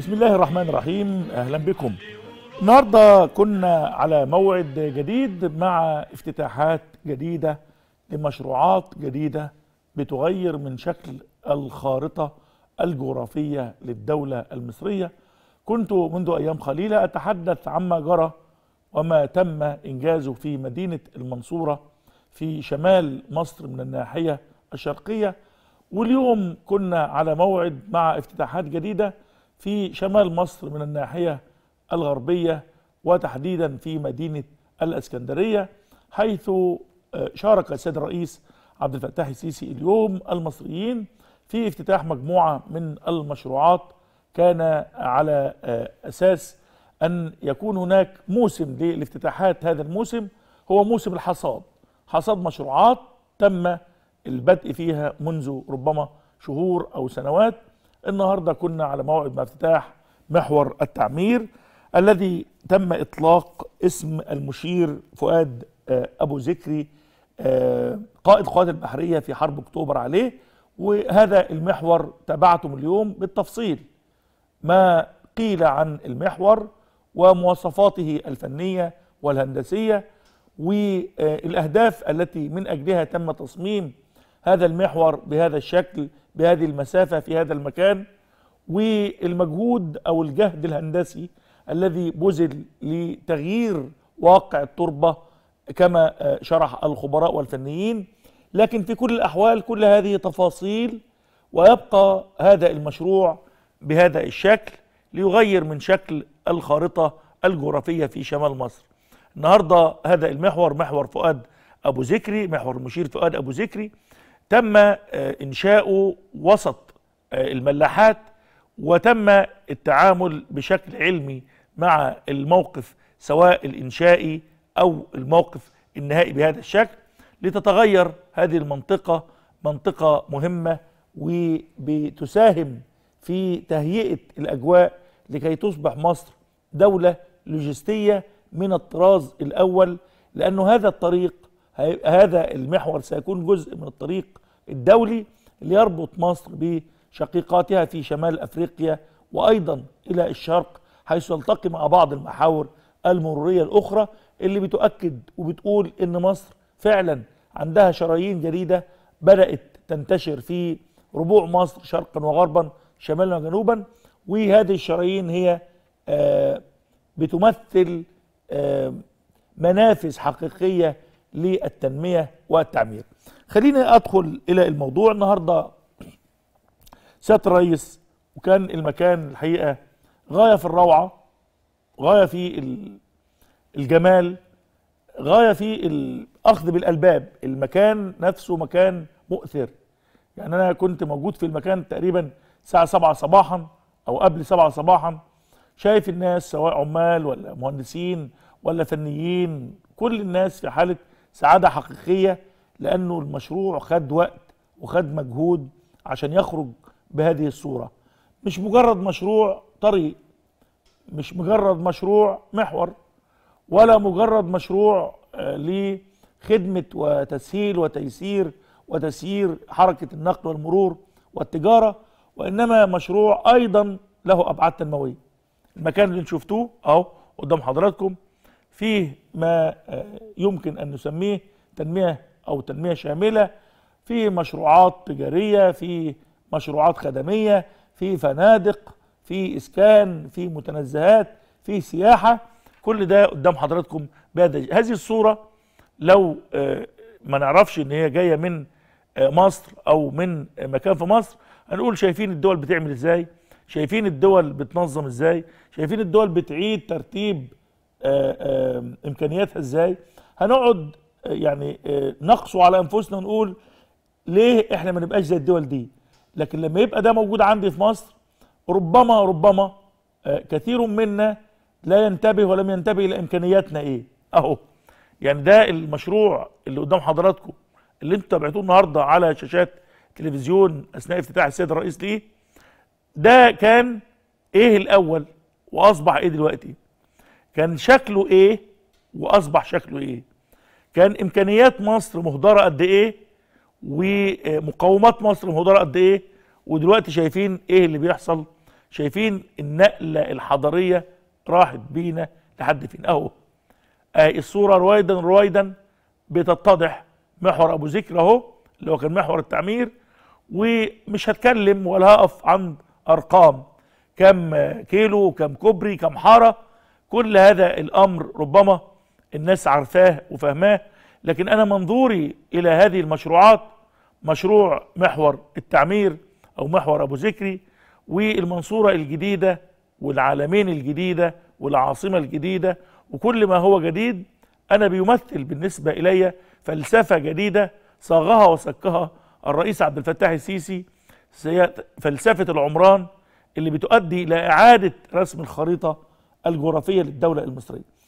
بسم الله الرحمن الرحيم اهلا بكم النهارده كنا على موعد جديد مع افتتاحات جديده لمشروعات جديده بتغير من شكل الخارطه الجغرافيه للدوله المصريه كنت منذ ايام قليله اتحدث عما جرى وما تم انجازه في مدينه المنصوره في شمال مصر من الناحيه الشرقيه واليوم كنا على موعد مع افتتاحات جديده في شمال مصر من الناحية الغربية وتحديدا في مدينة الاسكندرية حيث آه، شارك السيد الرئيس عبد الفتاح السيسي اليوم المصريين في افتتاح مجموعة من المشروعات كان على آه، أساس أن يكون هناك موسم للافتتاحات هذا الموسم هو موسم الحصاد حصاد مشروعات تم البدء فيها منذ ربما شهور أو سنوات النهاردة كنا على موعد ما افتتاح محور التعمير الذي تم إطلاق اسم المشير فؤاد آه، أبو ذكري آه، قائد القوات البحرية في حرب أكتوبر عليه وهذا المحور تابعتم اليوم بالتفصيل ما قيل عن المحور ومواصفاته الفنية والهندسية والأهداف التي من أجلها تم تصميم هذا المحور بهذا الشكل بهذه المسافة في هذا المكان والمجهود أو الجهد الهندسي الذي بذل لتغيير واقع التربة كما آه، شرح الخبراء والفنيين لكن في كل الأحوال كل هذه تفاصيل ويبقى هذا المشروع بهذا الشكل ليغير من شكل الخارطة الجغرافية في شمال مصر النهاردة هذا المحور محور فؤاد أبو ذكري محور المشير فؤاد أبو ذكري تم آه، إنشاؤه وسط آه، الملاحات وتم التعامل بشكل علمي مع الموقف سواء الإنشائي أو الموقف النهائي بهذا الشكل لتتغير هذه المنطقة منطقة مهمة وبتساهم في تهيئة الأجواء لكي تصبح مصر دولة لوجستية من الطراز الأول لأنه هذا الطريق هذا المحور سيكون جزء من الطريق الدولي اللي يربط مصر بشقيقاتها في شمال أفريقيا وأيضا إلى الشرق حيث يلتقي مع بعض المحاور المرورية الأخرى اللي بتؤكد وبتقول إن مصر فعلا عندها شرايين جديدة بدأت تنتشر في ربوع مصر شرقا وغربا شمالا وجنوبا وهذه الشرايين هي آه، بتمثل آه، منافس حقيقية للتنمية والتعمير خليني أدخل إلى الموضوع النهاردة سيادة الرئيس وكان المكان الحقيقة غاية في الروعة غاية في الجمال غاية في الأخذ بالألباب المكان نفسه مكان مؤثر يعني أنا كنت موجود في المكان تقريبا الساعة سبعة صباحا أو قبل سبعة صباحا شايف الناس سواء عمال ولا مهندسين ولا فنيين كل الناس في حالة سعاده حقيقيه لانه المشروع خد وقت وخد مجهود عشان يخرج بهذه الصوره مش مجرد مشروع طريق مش مجرد مشروع محور ولا مجرد مشروع آه، لخدمه وتسهيل وتيسير وتسيير حركه النقل والمرور والتجاره وانما مشروع ايضا له ابعاد تنمويه المكان اللي شفتوه اهو قدام حضراتكم فيه ما آه، يمكن أن نسميه تنمية أو تنمية شاملة في مشروعات تجارية في مشروعات خدمية في فنادق في إسكان في متنزهات في سياحة كل ده قدام حضراتكم بهذا هذه الصورة لو آه، ما نعرفش ان هي جاية من آه، مصر او من مكان في مصر هنقول شايفين الدول بتعمل ازاي شايفين الدول بتنظم ازاي شايفين الدول بتعيد ترتيب آه، آه، امكانياتها ازاي هنقعد آه، يعني نقسو على انفسنا ونقول ليه احنا ما نبقاش زي الدول دي لكن لما يبقى ده موجود عندي في مصر ربما ربما كثير منا لا ينتبه ولم ينتبه الى امكانياتنا ايه اهو يعني ده المشروع اللي قدام حضراتكم اللي انتوا تابعتوه النهارده على شاشات تلفزيون اثناء افتتاح السيد الرئيس ليه ده كان ايه الاول واصبح ايه دلوقتي كان شكله ايه واصبح شكله ايه كان امكانيات مصر مهدره قد ايه ومقاومات مصر مهدره قد ايه ودلوقتي شايفين ايه اللي بيحصل شايفين النقله الحضاريه راحت بينا لحد فين اهو آه الصوره رويدا رويدا بتتضح محور ابو ذكر اهو اللي هو كان محور التعمير ومش هتكلم ولا هقف عند ارقام كم كيلو كم كوبري كم حاره كل هذا الأمر ربما الناس عارفاه وفهماه لكن أنا منظوري إلى هذه المشروعات مشروع محور التعمير أو محور أبو ذكري والمنصورة الجديدة والعالمين الجديدة والعاصمة الجديدة وكل ما هو جديد أنا بيمثل بالنسبة إلي فلسفة جديدة صاغها وسكها الرئيس عبد الفتاح السيسي فلسفة العمران اللي بتؤدي إلى إعادة رسم الخريطة الجغرافية للدولة المصرية